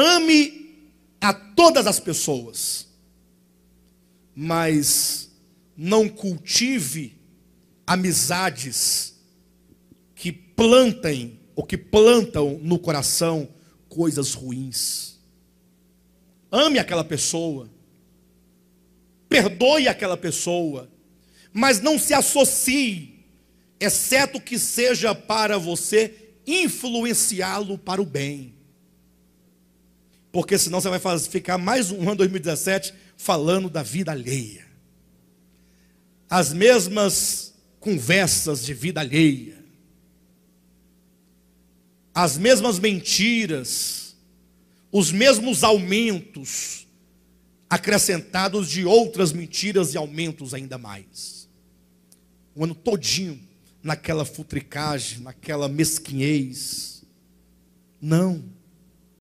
Ame a todas as pessoas, mas não cultive amizades que plantem ou que plantam no coração coisas ruins. Ame aquela pessoa, perdoe aquela pessoa, mas não se associe, exceto que seja para você influenciá-lo para o bem porque senão você vai ficar mais um ano 2017 falando da vida alheia. As mesmas conversas de vida alheia. As mesmas mentiras, os mesmos aumentos acrescentados de outras mentiras e aumentos ainda mais. O ano todinho naquela futricagem, naquela mesquinhez. Não.